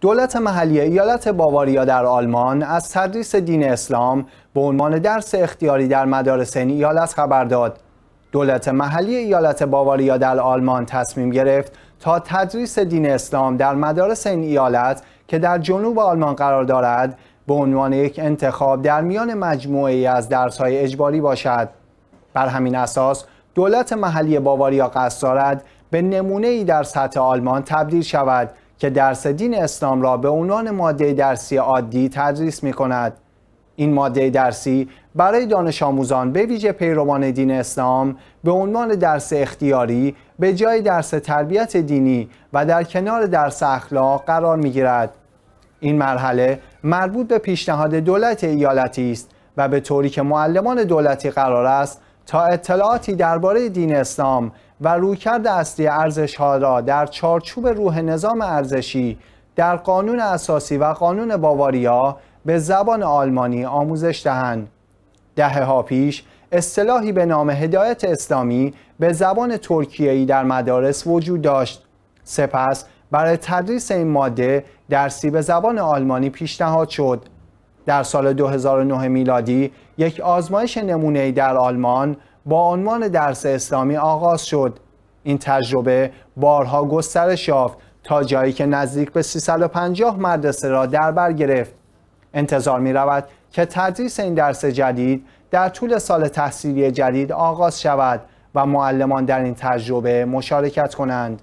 دولت محلی ایالت باواریا در آلمان از تدریس دین اسلام به عنوان درس اختیاری در مدارس این ایالت خبر داد. دولت محلی ایالت باواریا در آلمان تصمیم گرفت تا تدریس دین اسلام در مدارس این ایالت که در جنوب آلمان قرار دارد به عنوان یک انتخاب در میان مجموعه ای از درس‌های اجباری باشد. بر همین اساس دولت محلی باواریا قصد دارد به نمونه ای در سطح آلمان تبدیل شود که درس دین اسلام را به عنوان ماده درسی عادی تدریس می کند. این ماده درسی برای دانش آموزان به ویژه پیروان دین اسلام به عنوان درس اختیاری به جای درس تربیت دینی و در کنار درس اخلاق قرار می گیرد. این مرحله مربوط به پیشنهاد دولت ایالتی است و به طوری که معلمان دولتی قرار است تا اطلاعاتی درباره دین اسلام و رویکرد اصلی ارزشها را در چارچوب روح نظام ارزشی در قانون اساسی و قانون باواریا به زبان آلمانی آموزش دهند. دهه ها پیش اصطلاحی به نام هدایت اسلامی به زبان ترکیه‌ای در مدارس وجود داشت. سپس برای تدریس این ماده درسی به زبان آلمانی پیشنهاد شد. در سال 2009 میلادی یک آزمایش نمونه‌ای در آلمان با عنوان درس اسلامی آغاز شد. این تجربه بارها گسترش یافت تا جایی که نزدیک به 350 مدرسه را در بر گرفت. انتظار می رود که تدریس این درس جدید در طول سال تحصیلی جدید آغاز شود و معلمان در این تجربه مشارکت کنند.